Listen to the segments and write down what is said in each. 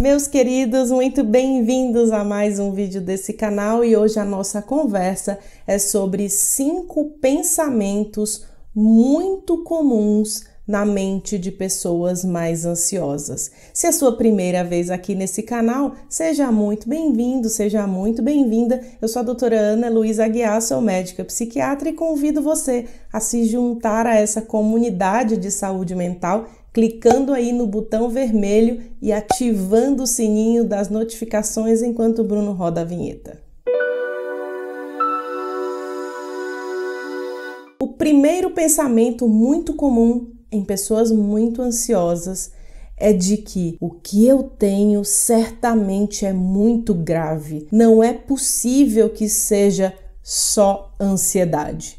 Meus queridos, muito bem-vindos a mais um vídeo desse canal e hoje a nossa conversa é sobre cinco pensamentos muito comuns na mente de pessoas mais ansiosas. Se é sua primeira vez aqui nesse canal, seja muito bem-vindo, seja muito bem-vinda. Eu sou a doutora Ana Luísa Aguiar, sou médica psiquiatra e convido você a se juntar a essa comunidade de saúde mental clicando aí no botão vermelho e ativando o sininho das notificações enquanto o Bruno roda a vinheta. O primeiro pensamento muito comum em pessoas muito ansiosas é de que o que eu tenho certamente é muito grave. Não é possível que seja só ansiedade.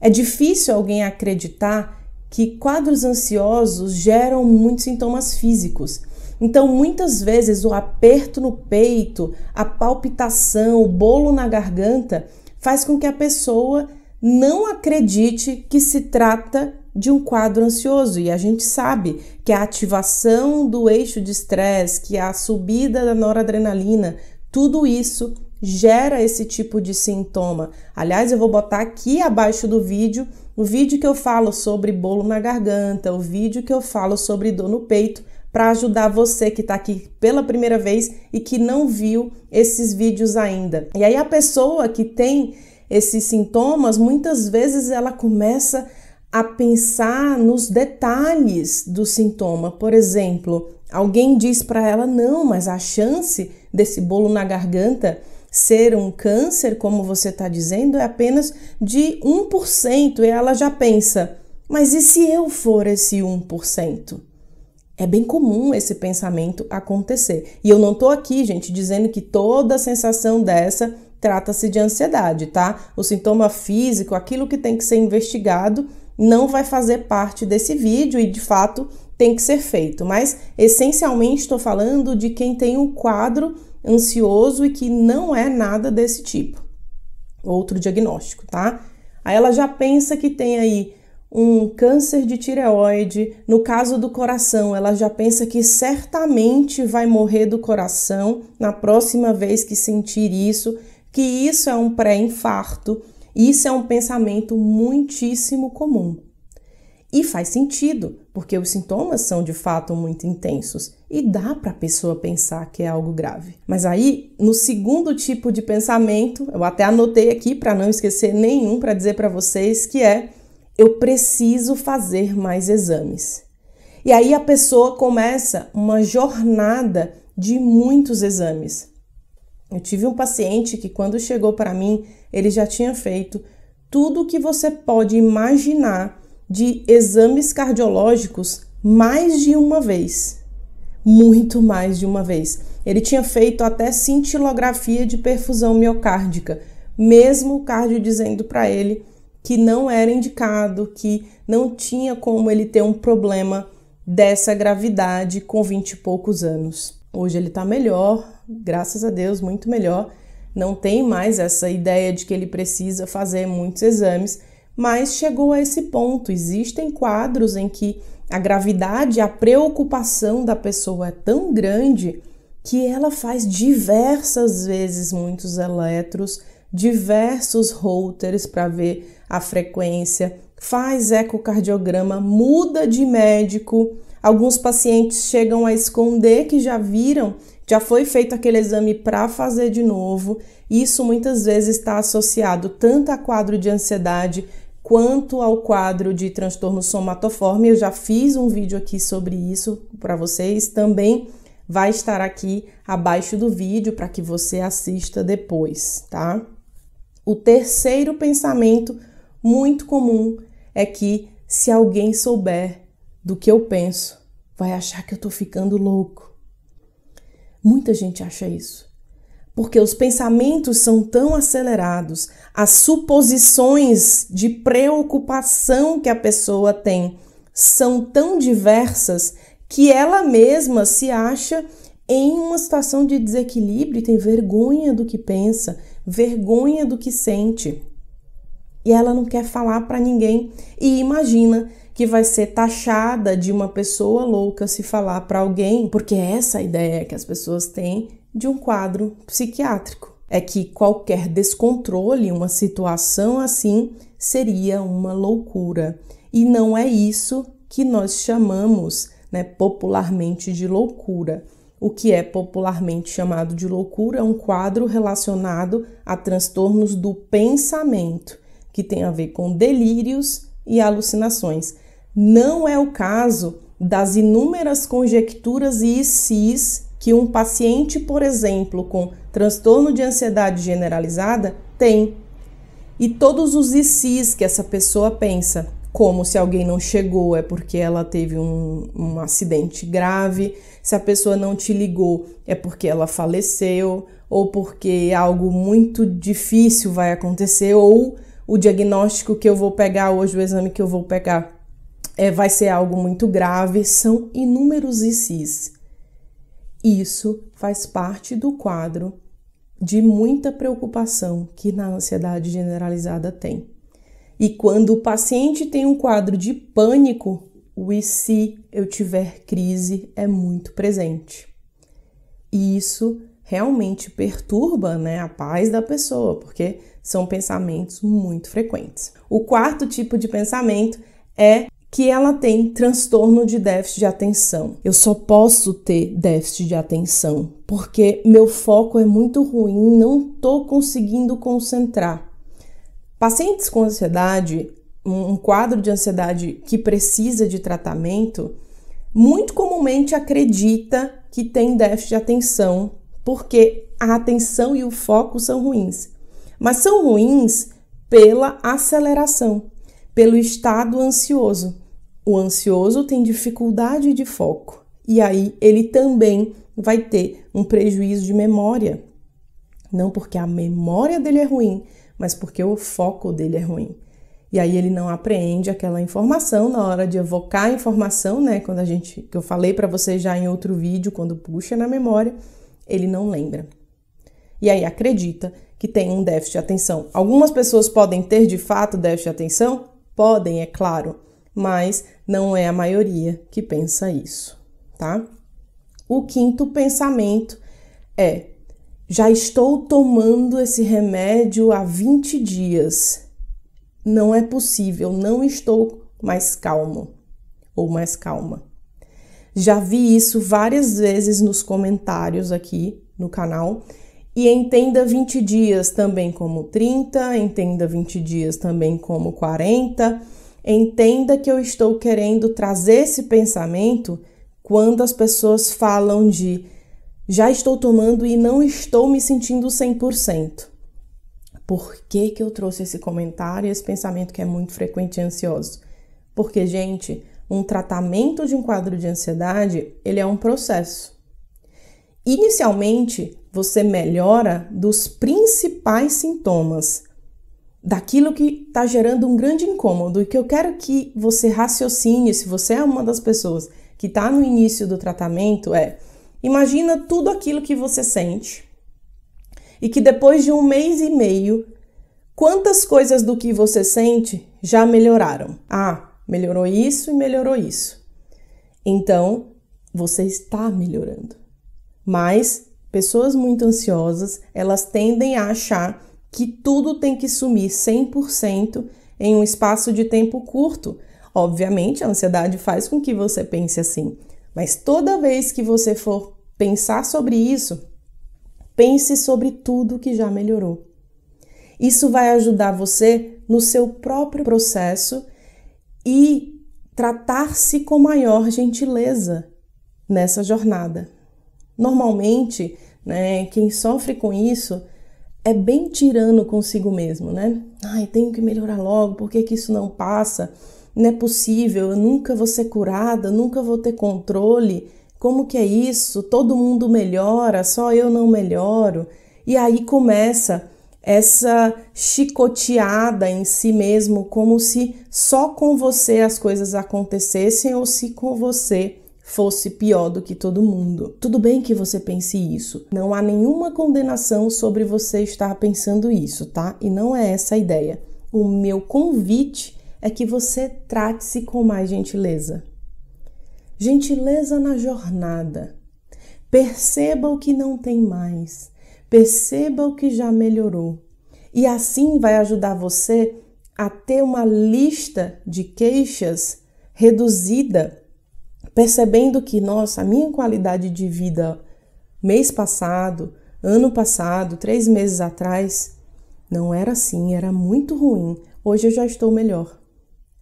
É difícil alguém acreditar que quadros ansiosos geram muitos sintomas físicos. Então, muitas vezes, o aperto no peito, a palpitação, o bolo na garganta faz com que a pessoa não acredite que se trata de um quadro ansioso. E a gente sabe que a ativação do eixo de estresse, que a subida da noradrenalina, tudo isso gera esse tipo de sintoma. Aliás, eu vou botar aqui abaixo do vídeo o vídeo que eu falo sobre bolo na garganta, o vídeo que eu falo sobre dor no peito, para ajudar você que está aqui pela primeira vez e que não viu esses vídeos ainda. E aí a pessoa que tem esses sintomas, muitas vezes ela começa a pensar nos detalhes do sintoma. Por exemplo, alguém diz para ela: "Não, mas a chance desse bolo na garganta ser um câncer, como você está dizendo, é apenas de 1%. E ela já pensa, mas e se eu for esse 1%? É bem comum esse pensamento acontecer. E eu não estou aqui, gente, dizendo que toda sensação dessa trata-se de ansiedade, tá? O sintoma físico, aquilo que tem que ser investigado, não vai fazer parte desse vídeo e de fato tem que ser feito, mas essencialmente estou falando de quem tem um quadro ansioso e que não é nada desse tipo. Outro diagnóstico, tá? Aí ela já pensa que tem aí um câncer de tireoide, no caso do coração, ela já pensa que certamente vai morrer do coração na próxima vez que sentir isso, que isso é um pré-infarto. Isso é um pensamento muitíssimo comum. E faz sentido, porque os sintomas são de fato muito intensos e dá para a pessoa pensar que é algo grave. Mas aí, no segundo tipo de pensamento, eu até anotei aqui para não esquecer nenhum para dizer para vocês que é eu preciso fazer mais exames. E aí a pessoa começa uma jornada de muitos exames. Eu tive um paciente que quando chegou para mim, ele já tinha feito tudo o que você pode imaginar de exames cardiológicos mais de uma vez. Muito mais de uma vez. Ele tinha feito até cintilografia de perfusão miocárdica, mesmo o cardio dizendo para ele que não era indicado, que não tinha como ele ter um problema dessa gravidade com 20 e poucos anos. Hoje ele está melhor, graças a Deus, muito melhor. Não tem mais essa ideia de que ele precisa fazer muitos exames, mas chegou a esse ponto. Existem quadros em que a gravidade, a preocupação da pessoa é tão grande que ela faz diversas vezes muitos eletros, diversos routers para ver a frequência, faz ecocardiograma, muda de médico. Alguns pacientes chegam a esconder que já viram, já foi feito aquele exame para fazer de novo. Isso muitas vezes está associado tanto a quadro de ansiedade Quanto ao quadro de transtorno somatoforme, eu já fiz um vídeo aqui sobre isso para vocês. Também vai estar aqui abaixo do vídeo para que você assista depois, tá? O terceiro pensamento muito comum é que se alguém souber do que eu penso, vai achar que eu tô ficando louco. Muita gente acha isso porque os pensamentos são tão acelerados, as suposições de preocupação que a pessoa tem são tão diversas que ela mesma se acha em uma situação de desequilíbrio e tem vergonha do que pensa, vergonha do que sente. E ela não quer falar para ninguém e imagina que vai ser taxada de uma pessoa louca se falar para alguém, porque essa é ideia que as pessoas têm de um quadro psiquiátrico. É que qualquer descontrole, uma situação assim, seria uma loucura. E não é isso que nós chamamos né, popularmente de loucura. O que é popularmente chamado de loucura é um quadro relacionado a transtornos do pensamento, que tem a ver com delírios e alucinações. Não é o caso das inúmeras conjecturas e ICs que um paciente, por exemplo, com transtorno de ansiedade generalizada tem. E todos os ICs que essa pessoa pensa, como se alguém não chegou é porque ela teve um, um acidente grave, se a pessoa não te ligou é porque ela faleceu, ou porque algo muito difícil vai acontecer, ou o diagnóstico que eu vou pegar hoje, o exame que eu vou pegar é, vai ser algo muito grave, são inúmeros ICs. Isso faz parte do quadro de muita preocupação que na ansiedade generalizada tem. E quando o paciente tem um quadro de pânico, o e se eu tiver crise é muito presente. E isso realmente perturba né, a paz da pessoa, porque são pensamentos muito frequentes. O quarto tipo de pensamento é que ela tem transtorno de déficit de atenção. Eu só posso ter déficit de atenção porque meu foco é muito ruim, não estou conseguindo concentrar. Pacientes com ansiedade, um quadro de ansiedade que precisa de tratamento, muito comumente acredita que tem déficit de atenção, porque a atenção e o foco são ruins. Mas são ruins pela aceleração pelo estado ansioso. O ansioso tem dificuldade de foco e aí ele também vai ter um prejuízo de memória. Não porque a memória dele é ruim, mas porque o foco dele é ruim. E aí ele não apreende aquela informação na hora de evocar a informação, né? Quando a gente que eu falei para vocês já em outro vídeo, quando puxa na memória, ele não lembra. E aí acredita que tem um déficit de atenção. Algumas pessoas podem ter de fato déficit de atenção, Podem, é claro, mas não é a maioria que pensa isso, tá? O quinto pensamento é: já estou tomando esse remédio há 20 dias. Não é possível, não estou mais calmo ou mais calma. Já vi isso várias vezes nos comentários aqui no canal e entenda 20 dias também como 30, entenda 20 dias também como 40. Entenda que eu estou querendo trazer esse pensamento quando as pessoas falam de já estou tomando e não estou me sentindo 100%. Por que, que eu trouxe esse comentário, esse pensamento que é muito frequente e ansioso? Porque, gente, um tratamento de um quadro de ansiedade, ele é um processo. Inicialmente, você melhora dos principais sintomas, daquilo que está gerando um grande incômodo. E que eu quero que você raciocine, se você é uma das pessoas que está no início do tratamento, é imagina tudo aquilo que você sente e que depois de um mês e meio, quantas coisas do que você sente já melhoraram. Ah, melhorou isso e melhorou isso. Então, você está melhorando. Mas Pessoas muito ansiosas, elas tendem a achar que tudo tem que sumir 100% em um espaço de tempo curto. Obviamente, a ansiedade faz com que você pense assim, mas toda vez que você for pensar sobre isso, pense sobre tudo que já melhorou. Isso vai ajudar você no seu próprio processo e tratar-se com maior gentileza nessa jornada. Normalmente, né? Quem sofre com isso é bem tirano consigo mesmo, né? Ai, tenho que melhorar logo, por que, que isso não passa? Não é possível, eu nunca vou ser curada, nunca vou ter controle. Como que é isso? Todo mundo melhora, só eu não melhoro. E aí começa essa chicoteada em si mesmo, como se só com você as coisas acontecessem ou se com você fosse pior do que todo mundo. Tudo bem que você pense isso, não há nenhuma condenação sobre você estar pensando isso, tá? E não é essa a ideia. O meu convite é que você trate-se com mais gentileza. Gentileza na jornada. Perceba o que não tem mais, perceba o que já melhorou. E assim vai ajudar você a ter uma lista de queixas reduzida percebendo que, nossa, a minha qualidade de vida mês passado, ano passado, três meses atrás, não era assim, era muito ruim. Hoje eu já estou melhor.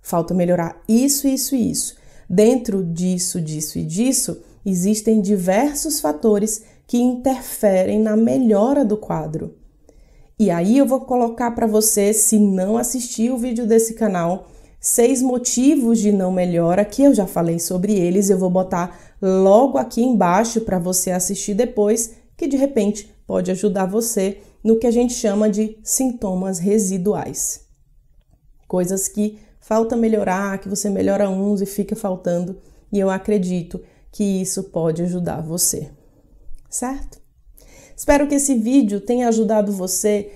Falta melhorar isso, isso e isso. Dentro disso, disso e disso, existem diversos fatores que interferem na melhora do quadro. E aí eu vou colocar para você, se não assistiu o vídeo desse canal, seis motivos de não melhora que eu já falei sobre eles, eu vou botar logo aqui embaixo para você assistir depois, que de repente pode ajudar você no que a gente chama de sintomas residuais. Coisas que falta melhorar, que você melhora uns e fica faltando, e eu acredito que isso pode ajudar você. Certo? Espero que esse vídeo tenha ajudado você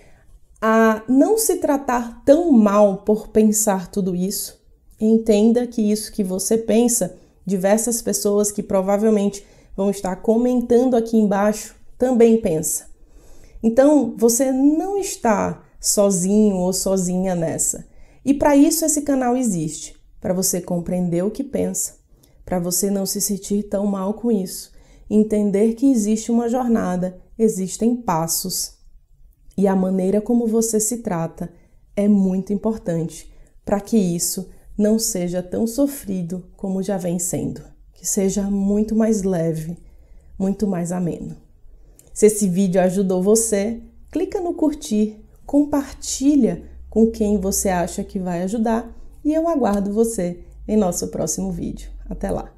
a não se tratar tão mal por pensar tudo isso. Entenda que isso que você pensa, diversas pessoas que provavelmente vão estar comentando aqui embaixo também pensa. Então, você não está sozinho ou sozinha nessa. E para isso esse canal existe, para você compreender o que pensa, para você não se sentir tão mal com isso, entender que existe uma jornada, existem passos e a maneira como você se trata é muito importante para que isso não seja tão sofrido como já vem sendo, que seja muito mais leve, muito mais ameno. Se esse vídeo ajudou você, clica no curtir, compartilha com quem você acha que vai ajudar e eu aguardo você em nosso próximo vídeo. Até lá!